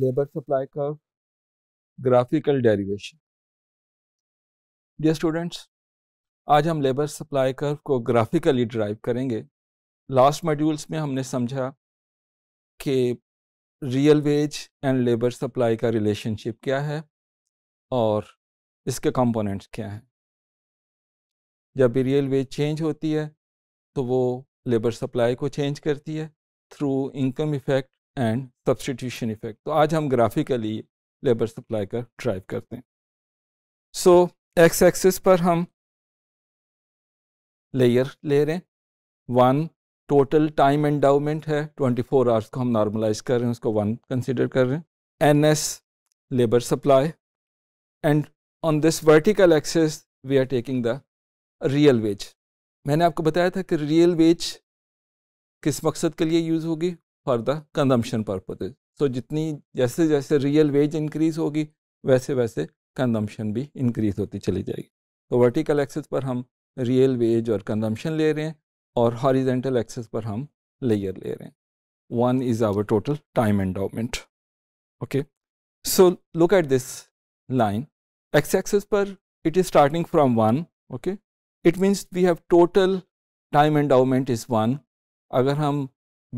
Labour supply का graphical derivation dear students आज हम लेबर सप्लाई कर्व को ग्राफिकली ड्राइव करेंगे लास्ट मॉड्यूल्स में हमने समझा कि real wage and labour supply का रिलेशनशिप क्या है और इसके कंपोनेंट्स क्या हैं जब रियल वेज चेंज होती है तो वो लेबर सप्लाई को चेंज करती है through income effect and substitution effect तो आज हम ग्राफिकली लेबर सप्लाई का ड्राइव करते हैं सो एक्स एक्सिस पर हम लेयर ले रहे हैं वन टोटल टाइम एंडाउमेंट है 24 फोर आवर्स को हम नॉर्मलाइज कर रहे हैं उसको वन कंसिडर कर रहे हैं N S labour supply and on this vertical axis we are taking the real wage मैंने आपको बताया था कि रियल वेज किस मकसद के लिए यूज़ होगी for the consumption purposes so जितनी जैसे जैसे रियल वेज इंक्रीज होगी वैसे वैसे कंजम्पशन भी इंक्रीज होती चली जाएगी तो वर्टिकल एक्सेस पर हम रियल वेज और कंजम्पशन ले रहे हैं और हॉरिजेंटल एक्सेस पर हम लेयर ले रहे हैं one is our total time and endowment okay so look at this line X axis पर it is starting from one okay it means we have total time and endowment is one अगर हम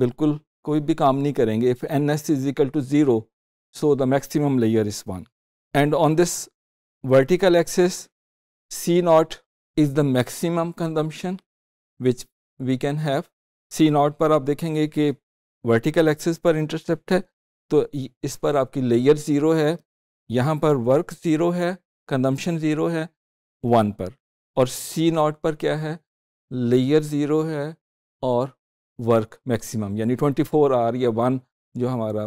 बिल्कुल कोई भी काम नहीं करेंगे if N S is equal to zero so the maximum लेयर is one and on this vertical axis C naught is the maximum consumption which we can have C naught पर आप देखेंगे कि वर्टिकल एक्सेस पर intercept है तो इस पर आपकी लेयर ज़ीरो है यहाँ पर वर्क ज़ीरो है कंजम्पशन ज़ीरो है वन पर और सी नॉट पर क्या है लेयर ज़ीरो है और वर्क मैक्सिमम यानी 24 फोर आवर या वन जो हमारा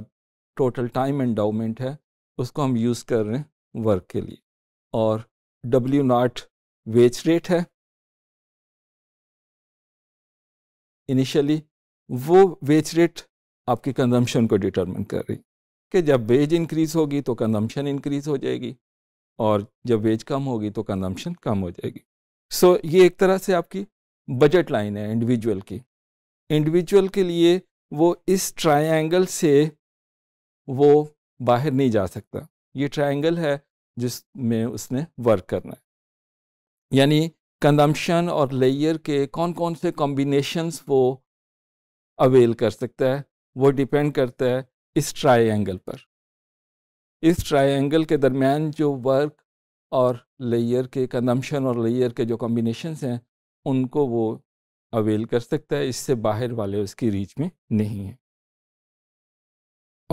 टोटल टाइम एंडाउमेंट है उसको हम यूज़ कर रहे हैं वर्क के लिए और डब्ल्यू नाट वेज रेट है इनिशियली वो वेज रेट आपकी कंजम्पशन को डिटरमिन कर रही कि जब वेज इंक्रीज़ होगी तो कंजम्पशन इंक्रीज़ हो जाएगी और जब वेज कम होगी तो कंजम्पशन कम हो जाएगी सो so, ये एक तरह से आपकी बजट लाइन है इंडिविजुअल की इंडिविजुअल के लिए वो इस ट्रायंगल से वो बाहर नहीं जा सकता ये ट्रायंगल है जिसमें उसने वर्क करना है यानी कंजम्पशन और लेयर के कौन कौन से कॉम्बिनेशंस वो अवेल कर सकता है वो डिपेंड करता है इस ट्रायंगल पर इस ट्रायंगल के दरमियान जो वर्क और लेयर के कंजम्पशन और लेयर के जो कॉम्बिनेशंस हैं उनको वो अवेल कर सकता है इससे बाहर वाले उसकी रीच में नहीं है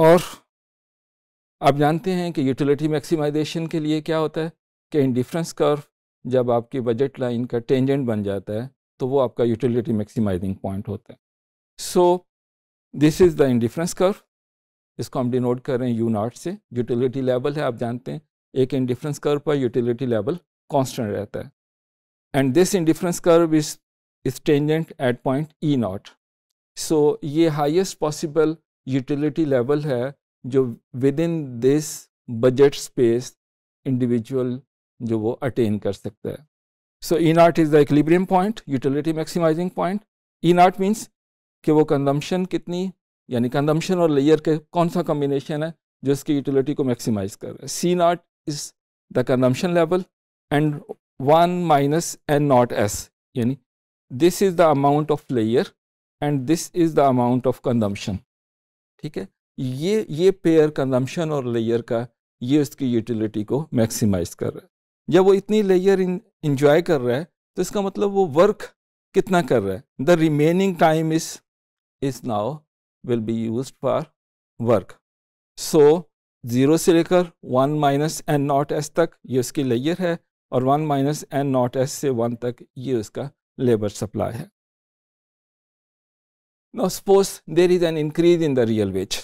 और आप जानते हैं कि यूटिलिटी मैक्सिमाइजेशन के लिए क्या होता है कि इंडिफरेंस कर्व जब आपकी बजट लाइन का टेंजेंट बन जाता है तो वो आपका यूटिलिटी मैक्सिमाइजिंग पॉइंट होता है so this is the indifference curve इसको हम डिनोट कर रहे हैं यू नॉट से यूटिलिटी लेवल है आप जानते हैं एक इंडिफरेंस कर्व पर यूटिलिटी लेवल कॉन्स्टेंट रहता है and this indifference curve is is tangent at point E naught. So ये हाइस्ट पॉसिबल यूटिलिटी लेवल है जो within this budget space individual जो वो अटेन कर सकता है so E naught is the equilibrium point utility maximizing point E naught means कि वो कंजम्पशन कितनी यानी कंजम्पशन और लेयर के कौन सा कम्बिनेशन है जो इसकी यूटिलिटी को मैक्सीमाइज कर रहा है C naught is the consumption level and one minus N naught S यानी this is the amount of layer and this is the amount of consumption ठीक है ये ये पेयर कंजम्पशन और लेयर का ये उसकी यूटिलिटी को मैक्सिमाइज कर रहा है जब वो इतनी लेयर इंजॉय कर रहा है तो इसका मतलब वो वर्क कितना कर रहा है the remaining time is is now will be use for work so zero से लेकर one minus N naught S तक ये उसकी लेयर है और one minus N naught S से वन तक ये उसका labor supply है. Now suppose there is an increase in the real wage.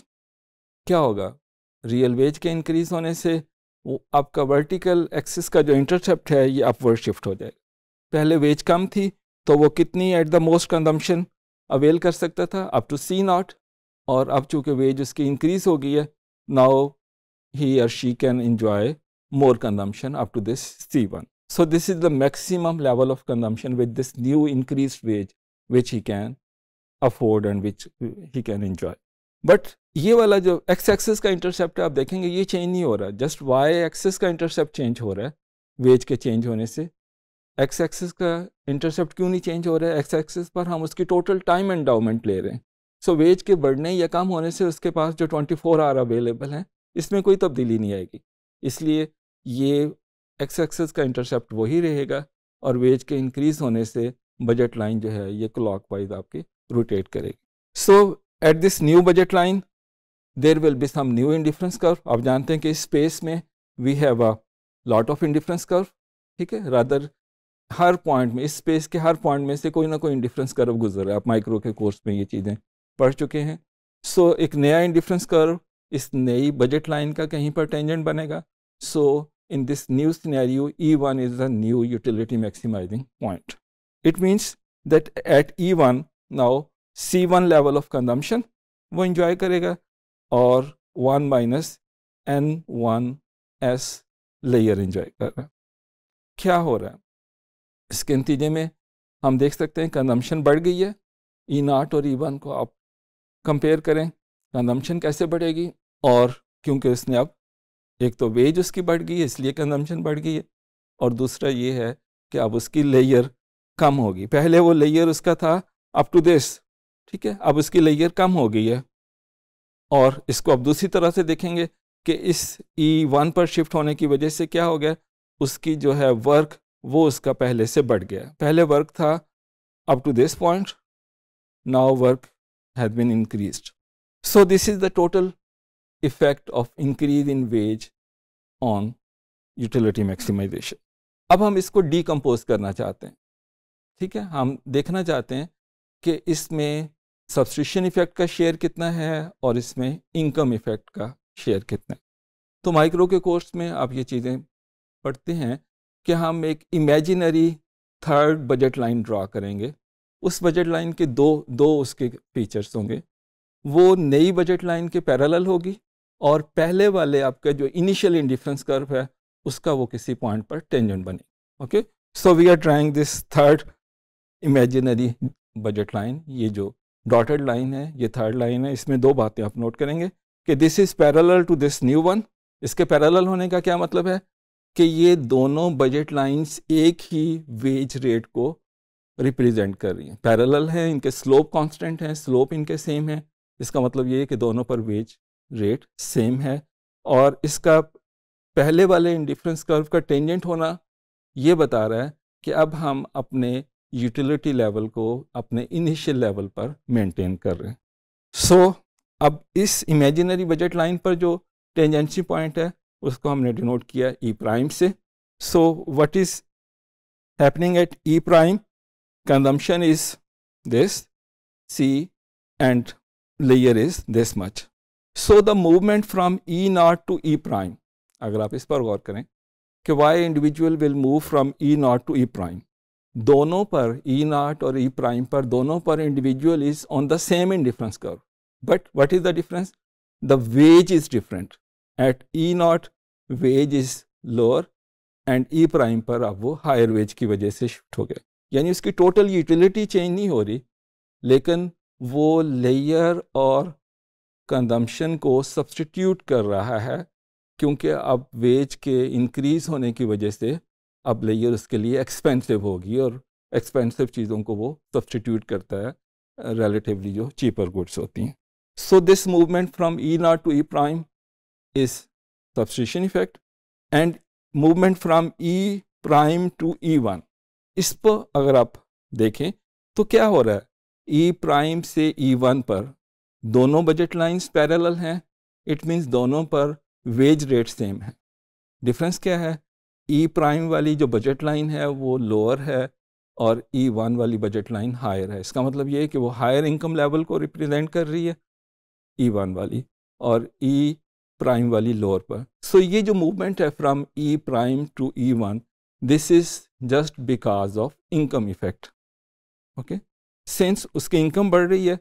क्या होगा रियल वेज के इंक्रीज होने से वो आपका वर्टिकल एक्सिस का जो इंटरसेप्ट है ये अपवर्ड शिफ्ट हो जाएगा पहले वेज कम थी तो वो कितनी at the most consumption avail कर सकता था अप टू सी नॉट और अब चूँकि वेज उसकी इंक्रीज हो गई है नाउ ही और she can enjoy more consumption up to this C one So this is the maximum level of consumption with this new increased wage which he can afford and which he can enjoy. But ये वाला जो x access का intercept है आप देखेंगे ये change नहीं हो रहा जस्ट वाई एक्सेस का इंटरसेप्ट चेंज हो रहा है वेज के चेंज होने से एक्स एक्सेस का इंटरसेप्ट क्यों नहीं चेंज हो रहा है एक्स एक्सेस पर हम उसकी टोटल टाइम एंडाउमेंट ले रहे हैं सो so, वेज के बढ़ने या कम होने से उसके पास जो ट्वेंटी फोर आवर अवेलेबल हैं इसमें कोई तब्दीली नहीं आएगी इसलिए ये एक्स एक्सेस का इंटरसेप्ट वही रहेगा और वेज के इंक्रीज होने से बजट लाइन जो है ये क्लॉक वाइज आपकी रोटेट करेगी so at this new budget line there will be some new indifference curve आप जानते हैं कि स्पेस में we have a lot of indifference curve ठीक है रादर हर पॉइंट में इस स्पेस के हर पॉइंट में से कोई ना कोई इंडिफरेंस कर्व गुजर रहा है आप माइक्रो के कोर्स में ये चीज़ें पढ़ चुके हैं सो so, एक नया इंडिफरेंस कर्व इस नई बजट लाइन का कहीं पर टेंजेंट बनेगा सो in this new scenario, E1 is the new utility maximizing point. It means that at E1, now C1 level of consumption, वो enjoy karega or 1 minus N1S layer enjoy कर रहा है क्या हो रहा है इसके नतीजे में हम देख सकते हैं कंजम्पशन बढ़ गई है ई नाट और ई वन को आप कंपेयर करें कंजम्पशन कैसे बढ़ेगी और क्योंकि एक तो वेज उसकी बढ़ गई है इसलिए कंजम्पशन बढ़ गई है और दूसरा ये है कि अब उसकी लेयर कम होगी पहले वो लेयर उसका था अप टू दिस ठीक है अब उसकी लेयर कम हो गई है और इसको अब दूसरी तरह से देखेंगे कि इस ई e वन पर शिफ्ट होने की वजह से क्या हो गया उसकी जो है वर्क वो उसका पहले से बढ़ गया पहले वर्क था up to this point now work has been increased so this is the total effect of increase in wage on utility maximization. अब हम इसको decompose करना चाहते हैं ठीक है हम देखना चाहते हैं कि इसमें सब्सट्रिशन इफेक्ट का शेयर कितना है और इसमें इनकम इफेक्ट का शेयर कितना है तो माइक्रो के कोर्स में आप ये चीज़ें पढ़ते हैं कि हम एक imaginary third budget line draw करेंगे उस बजट लाइन के दो दो उसके फीचर्स होंगे वो नई बजट लाइन के पैरेलल होगी और पहले वाले आपके जो इनिशियल इंडिफरेंस कर्व है उसका वो किसी पॉइंट पर टेंजेंट बने okay so we are trying this third imaginary budget line ये जो डॉटेड लाइन है ये थर्ड लाइन है इसमें दो बातें आप नोट करेंगे कि this is parallel to this new one इसके पैरेलल होने का क्या मतलब है कि ये दोनों बजट लाइंस एक ही वेज रेट को रिप्रेजेंट कर रही हैं पैरेलल हैं इनके स्लोप कांस्टेंट हैं स्लोप इनके सेम है इसका मतलब ये है कि दोनों पर वेज रेट सेम है और इसका पहले वाले इंडिफरेंस कर्व का टेंजेंट होना ये बता रहा है कि अब हम अपने यूटिलिटी लेवल को अपने इनिशियल लेवल पर मेंटेन कर रहे हैं सो so, अब इस इमेजिनरी बजट लाइन पर जो टेंजेंसी पॉइंट है उसको हमने डिनोट किया ई e प्राइम से so what is happening at E prime consumption is this C and लेयर is this much so the movement from E naught to E prime अगर आप इस पर गौर करें कि why individual will move from E naught to E prime दोनों पर ई e नॉट और ई e प्राइम पर दोनों पर individual is on the same indifference curve but what is the difference the wage is different at E naught wage is lower and E prime पर अब वो higher veg की वजह से shift हो गए यानी उसकी टोटल यूटिलिटी चेंज नहीं हो रही लेकिन वो लेयर और कंजम्पशन को सब्सटीट्यूट कर रहा है क्योंकि अब वेज के इंक्रीज़ होने की वजह से अब लेयर उसके लिए एक्सपेंसिव होगी और एक्सपेंसिव चीज़ों को वो सब्सटीट्यूट करता है रिलेटिवली जो चीपर गुड्स होती हैं so this movement from E naught to E prime is substitution effect and movement from E prime to E one इस पर अगर आप देखें तो क्या हो रहा है ई e प्राइम से ई e वन पर दोनों बजट लाइंस पैरेलल हैं इट मींस दोनों पर वेज रेट सेम है डिफरेंस क्या है ई e प्राइम वाली जो बजट लाइन है वो लोअर है और ई e वन वाली बजट लाइन हायर है इसका मतलब ये है कि वो हायर इनकम लेवल को रिप्रेजेंट कर रही है ई e वन वाली और ई प्राइम वाली लोअर पर सो so, ये जो मूवमेंट है from E prime to E one this is just because of income effect okay since उसकी इनकम बढ़ रही है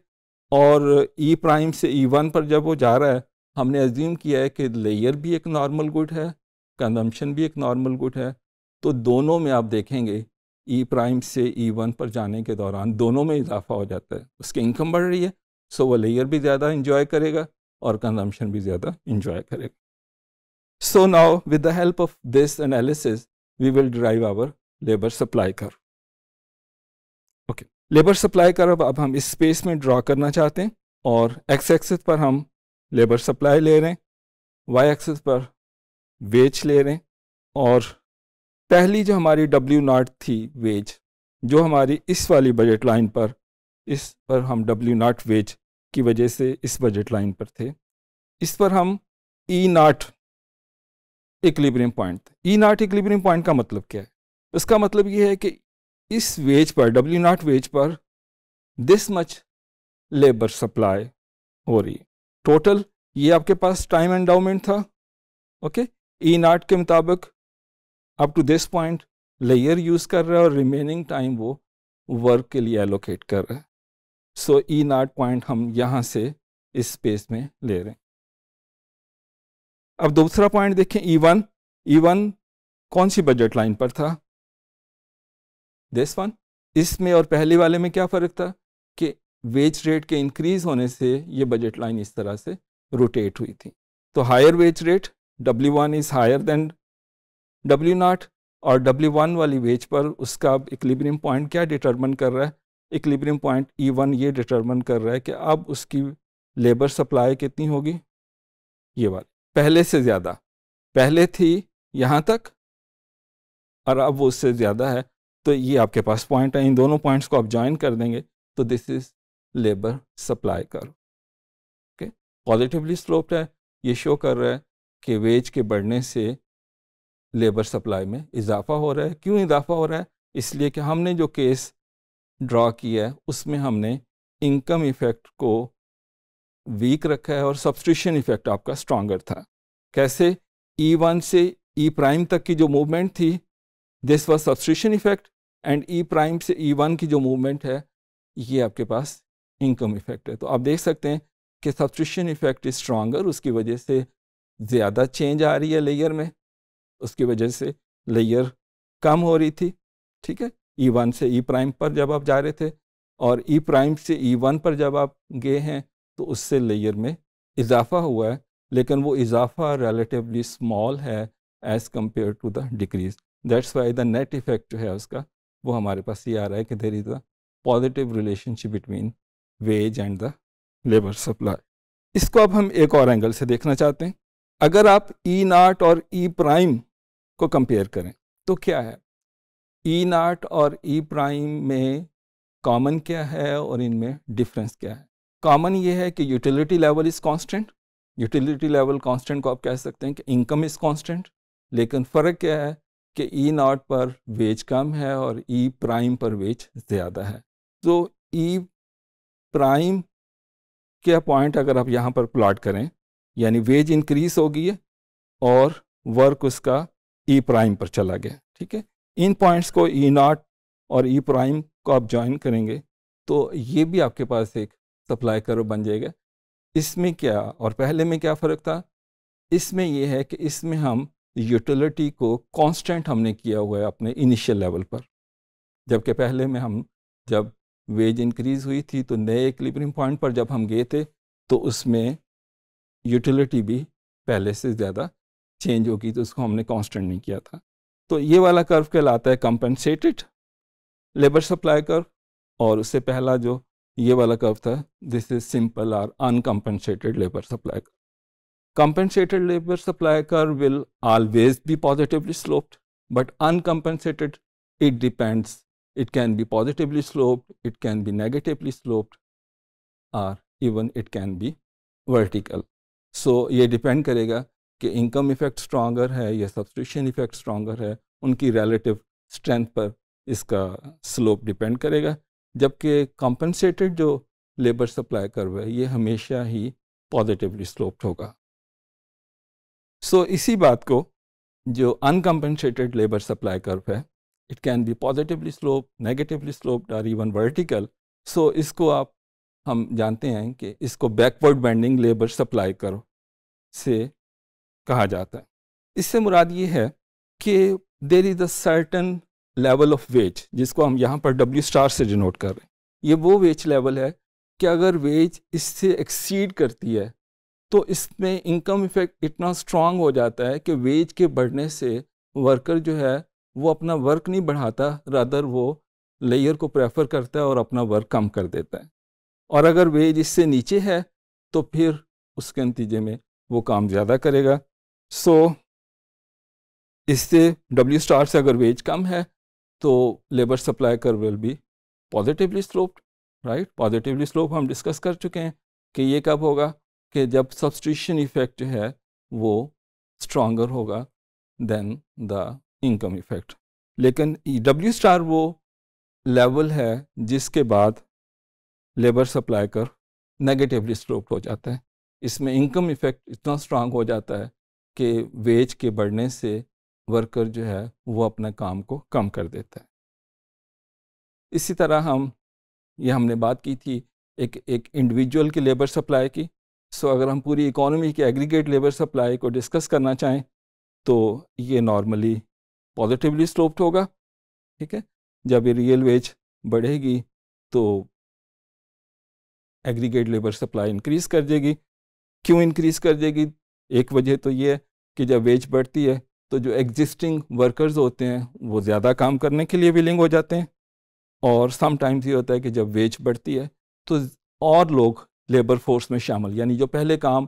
और ई e प्राइम से ई e वन पर जब वो जा रहा है हमने अज्यूम किया है कि लेयर भी एक नॉर्मल गुड है कंजम्पशन भी एक नॉर्मल गुड है तो दोनों में आप देखेंगे ई e प्राइम से ई वन पर जाने के दौरान दोनों में इजाफा हो जाता है उसकी इनकम बढ़ रही है सो वो लेयर भी ज़्यादा इंजॉय करेगा और कंजम्पशन भी ज़्यादा इंजॉय करेगा so now with the help of this analysis we will derive our labour supply curve labour supply curve अब हम इस स्पेस में ड्रा करना चाहते हैं और एक्स एक्सिस पर हम लेबर सप्लाई ले रहे हैं वाई एक्सिस पर वेज ले रहे हैं और पहली जो हमारी डब्ल्यू नाट थी वेज जो हमारी इस वाली बजट लाइन पर इस पर हम डब्ल्यू नाट वेज की वजह से इस बजट लाइन पर थे इस पर हम E naught equilibrium point E naught equilibrium point का मतलब क्या है उसका मतलब ये है कि इस वेज पर डब्ल्यू नॉट वेज पर दिस मच लेबर सप्लाई हो रही टोटल ये आपके पास टाइम एंडाउमेंट था ओके ई नॉट के मुताबिक अप टू दिस पॉइंट लेयर यूज़ कर रहा है और रिमेनिंग टाइम वो वर्क के लिए एलोकेट कर रहा है सो ई नॉट पॉइंट हम यहाँ से इस स्पेस में ले रहे हैं अब दूसरा पॉइंट देखें ई वन ई वन कौन सी बजट लाइन पर था दिस वन इसमें और पहले वाले में क्या फ़र्क था कि वेज रेट के इंक्रीज़ होने से ये बजट लाइन इस तरह से रोटेट हुई थी तो higher wage rate W one is higher than W naught और डब्ल्यू वन वाली वेज पर उसका अब इक्लिब्रियम पॉइंट क्या डिटर्मन कर रहा है इक्लिब्रियम पॉइंट ई वन ये डिटर्मन कर रहा है कि अब उसकी लेबर सप्लाई कितनी होगी ये वाली पहले से ज़्यादा पहले थी यहाँ तक और अब वो उससे ज़्यादा है तो ये आपके पास पॉइंट है इन दोनों पॉइंट्स को आप ज्वाइन कर देंगे तो this is labour supply curve okay positively sloped है ये शो कर रहा है कि वेज के बढ़ने से लेबर सप्लाई में इजाफा हो रहा है क्यों इजाफा हो रहा है इसलिए कि हमने जो केस ड्रा किया है उसमें हमने इनकम इफ़ेक्ट को वीक रखा है और सब्सट्रिशन इफ़ेक्ट आपका स्ट्रॉन्गर था कैसे ई e वन से ई e प्राइम तक की जो मूवमेंट थी this was substitution effect and E prime से ई e वन की जो मूवमेंट है ये आपके पास इनकम इफेक्ट है तो आप देख सकते हैं कि सब्सट्रिशन इफेक्ट इज स्ट्रॉगर उसकी वजह से ज़्यादा चेंज आ रही है लेयर में उसकी वजह से लेयर कम हो रही थी ठीक है ई e वन से ई e प्राइम पर जब आप जा रहे थे और ई प्राइम से ई वन पर जब आप गए हैं तो उससे लेयर में इजाफा हुआ है लेकिन वो इजाफा रिलेटिवली स्मॉल है as compare to the decrease that's why the net effect जो है उसका वो हमारे पास ये आ रहा है कि there is a positive relationship between wage and the labour supply इसको अब हम एक और एंगल से देखना चाहते हैं अगर आप ई e नाट और ई e प्राइम को कंपेयर करें तो क्या है ई e नाट और ई प्राइम में कॉमन क्या है और इनमें डिफरेंस क्या है कॉमन ये है कि utility level is constant utility level constant को आप कह सकते हैं कि इनकम इज़ कांस्टेंट लेकिन फ़र्क क्या है कि ई e नॉट पर वेज कम है और ई e प्राइम पर वेज ज़्यादा है तो ई e प्राइम के पॉइंट अगर आप यहाँ पर प्लॉट करें यानी वेज इंक्रीज होगी और वर्क उसका ई प्राइम पर चला गया ठीक है इन पॉइंट्स को ई नॉट और ई प्राइम को आप ज्वाइन करेंगे तो ये भी आपके पास एक सप्लाई करो बन जाएगा इसमें क्या और पहले में क्या फ़र्क था इसमें यह है कि इसमें हम यूटिलिटी को कांस्टेंट हमने किया हुआ है अपने इनिशियल लेवल पर जबकि पहले में हम जब वेज इंक्रीज़ हुई थी तो नए इक्लिब्रियम पॉइंट पर जब हम गए थे तो उसमें यूटिलिटी भी पहले से ज़्यादा चेंज हो गई तो उसको हमने कांस्टेंट नहीं किया था तो ये वाला कर्व कहलाता है कंपनसेटेड लेबर सप्लाई कर्व और उससे पहला जो ये वाला कर्व था this is simple or uncompensated labour supply curve Compensated labor supply curve will always be positively sloped, but uncompensated, it depends. It can be positively sloped, it can be negatively sloped, or even it can be vertical. So, ye depend karega ki income effect stronger hai ya substitution effect stronger hai unki relative strength par iska slope depend karega jabki compensated jo labor supply curve hai ye hamesha hi positively sloped hoga so so, इसी बात को जो uncompensated labour supply curve है it can be positively slope negatively slope or even vertical so इसको आप हम जानते हैं कि इसको backward bending labour supply curve से कहा जाता है इससे मुराद ये है कि there is a certain level of wage जिसको हम यहाँ पर डब्ल्यू स्टार से डिनोट कर रहे हैं ये वो वेज लेवल है कि अगर वेज इससे एक्सीड करती है तो इसमें इनकम इफेक्ट इतना स्ट्रांग हो जाता है कि वेज के बढ़ने से वर्कर जो है वो अपना वर्क नहीं बढ़ाता रादर वो लेयर को प्रेफर करता है और अपना वर्क कम कर देता है और अगर वेज इससे नीचे है तो फिर उसके नतीजे में वो काम ज़्यादा करेगा सो so, इससे डब्ल्यू स्टार से अगर वेज कम है तो labour supply curve will be positively slope right positively slope हम डिस्कस कर चुके हैं कि ये कब होगा कि जब सब्सटिशन इफ़ेक्ट है वो स्ट्रॉगर होगा देन द इनकम इफ़ेक्ट लेकिन डब्ल्यू e स्टार वो लेवल है जिसके बाद लेबर सप्लाई कर नेगेटिवली स्ट्रोक हो जाता है इसमें इनकम इफ़ेक्ट इतना स्ट्रांग हो जाता है कि वेज के बढ़ने से वर्कर जो है वो अपने काम को कम कर देता है इसी तरह हम ये हमने बात की थी एक एक इंडिविजुअल की लेबर सप्लाई की सो अगर हम पूरी इकोनॉमी के एग्रीगेट लेबर सप्लाई को डिस्कस करना चाहें तो ये नॉर्मली पॉजिटिवली स्लोप्ड होगा ठीक है जब ये रियल वेज बढ़ेगी तो एग्रीगेट लेबर सप्लाई इंक्रीज़ कर देगी क्यों इंक्रीज़ कर देगी एक वजह तो ये है कि जब वेज बढ़ती है तो जो एग्जिस्टिंग वर्कर्स होते हैं वो ज़्यादा काम करने के लिए विलिंग हो जाते हैं और समटाइम्स ये होता है कि जब वेज बढ़ती है तो और लोग लेबर फोर्स में शामिल यानी जो पहले काम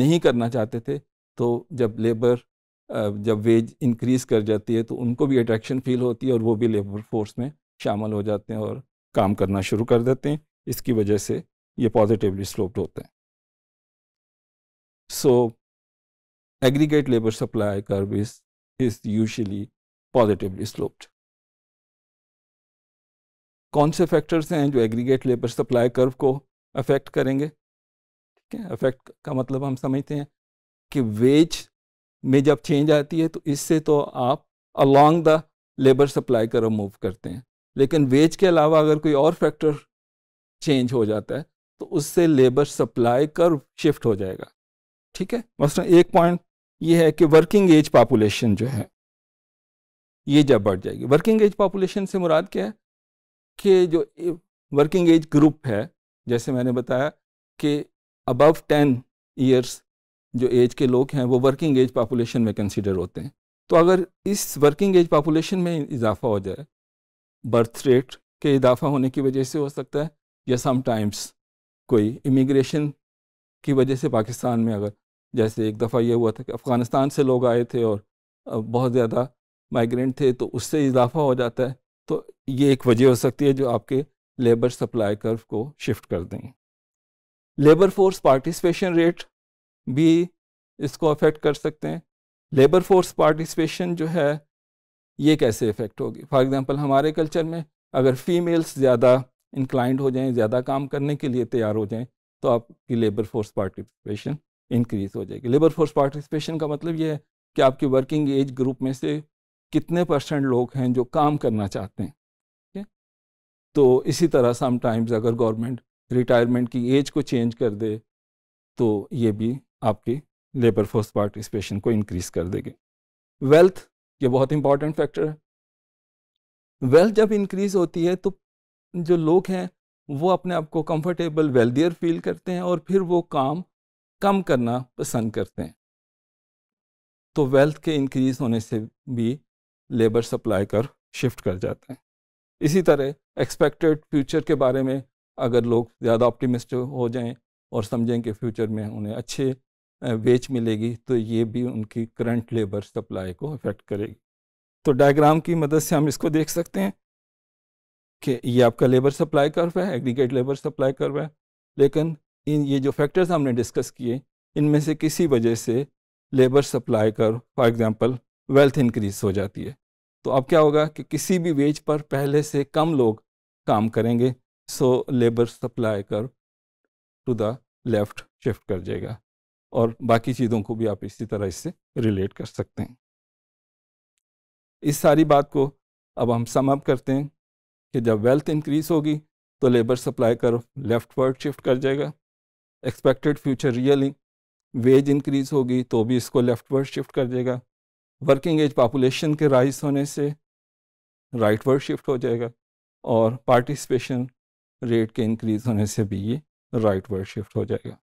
नहीं करना चाहते थे तो जब लेबर जब वेज इंक्रीज़ कर जाती है तो उनको भी अट्रैक्शन फील होती है और वो भी लेबर फोर्स में शामिल हो जाते हैं और काम करना शुरू कर देते हैं इसकी वजह से ये पॉजिटिवली स्लोप्ड होते हैं so aggregate labour supply curve is usually positively sloped कौन से फैक्टर्स हैं जो एग्रीगेट लेबर सप्लाई कर्व को अफेक्ट करेंगे ठीक है अफेक्ट का मतलब हम समझते हैं कि वेज में जब चेंज आती है तो इससे तो आप अलॉन्ग द लेबर सप्लाई का कर रिमूव करते हैं लेकिन वेज के अलावा अगर कोई और फैक्टर चेंज हो जाता है तो उससे लेबर सप्लाई कर शिफ्ट हो जाएगा ठीक है मसला एक पॉइंट ये है कि वर्किंग एज पॉपुलेशन जो है ये जब बढ़ जाएगी वर्किंग एज पॉपुलेशन से मुराद क्या है कि जो वर्किंग एज ग्रुप है जैसे मैंने बताया कि अबव टेन ईयर्स जो एज के लोग हैं वो वर्किंग एज पापोलेशन में कंसिडर होते हैं तो अगर इस वर्किंग एज पापोलेशन में इजाफा हो जाए बर्थ रेट के इजाफा होने की वजह से हो सकता है या समटाइम्स कोई इमिग्रेशन की वजह से पाकिस्तान में अगर जैसे एक दफ़ा ये हुआ था कि अफ़गानिस्तान से लोग आए थे और बहुत ज़्यादा माइग्रेंट थे तो उससे इजाफा हो जाता है तो ये एक वजह हो सकती है जो आपके लेबर सप्लाई कर्व को शिफ्ट कर दें लेबर फोर्स पार्टिसिपेशन रेट भी इसको अफेक्ट कर सकते हैं लेबर फोर्स पार्टिसिपेशन जो है ये कैसे इफ़ेक्ट होगी फॉर एग्जांपल हमारे कल्चर में अगर फीमेल्स ज़्यादा इंक्लाइंड हो जाएं ज़्यादा काम करने के लिए तैयार हो जाएं तो आपकी लेबर फोर्स पार्टिसिपेशन इंक्रीज हो जाएगी लेबर फोर्स पार्टिसिपेशन का मतलब ये है कि आपकी वर्किंग एज ग्रुप में से कितने परसेंट लोग हैं जो काम करना चाहते हैं तो इसी तरह समटाइम्स अगर गवर्नमेंट रिटायरमेंट की एज को चेंज कर दे तो ये भी आपकी लेबर फोर्स पार्टिसिपेशन को इंक्रीज़ कर देगी वेल्थ ये बहुत इंपॉर्टेंट फैक्टर है वेल्थ जब इंक्रीज़ होती है तो जो लोग हैं वो अपने आप को कंफर्टेबल वेल्दियर फील करते हैं और फिर वो काम कम करना पसंद करते हैं तो वेल्थ के इंक्रीज़ होने से भी लेबर सप्लाई कर शिफ्ट कर जाते हैं इसी तरह एक्सपेक्टेड फ्यूचर के बारे में अगर लोग ज़्यादा ऑप्टिमिस्ट हो जाएं और समझें कि फ्यूचर में उन्हें अच्छे वेच मिलेगी तो ये भी उनकी करंट लेबर सप्लाई को अफेक्ट करेगी तो डायग्राम की मदद से हम इसको देख सकते हैं कि ये आपका लेबर सप्लाई कर्व है एग्रीगेट लेबर सप्लाई कर्व है लेकिन इन ये जो फैक्टर्स हमने डिस्कस किए इनमें से किसी वजह से labour supply curve for example wealth increase हो जाती है तो अब क्या होगा कि किसी भी वेज पर पहले से कम लोग काम करेंगे so labour supply curve to the left shift कर जाएगा और बाकी चीज़ों को भी आप इसी तरह इससे रिलेट कर सकते हैं इस सारी बात को अब हम अप करते हैं कि जब वेल्थ इंक्रीज़ होगी तो labour supply curve leftward shift कर जाएगा expected future really wage increase होगी तो भी इसको लेफ़्ट वर्ड शिफ्ट कर जाएगा वर्किंग एज पॉपुलेशन के राइज होने से राइट वर्ड शिफ्ट हो जाएगा और पार्टिसिपेशन रेट के इंक्रीज़ होने से भी ये राइट वर्ड शिफ्ट हो जाएगा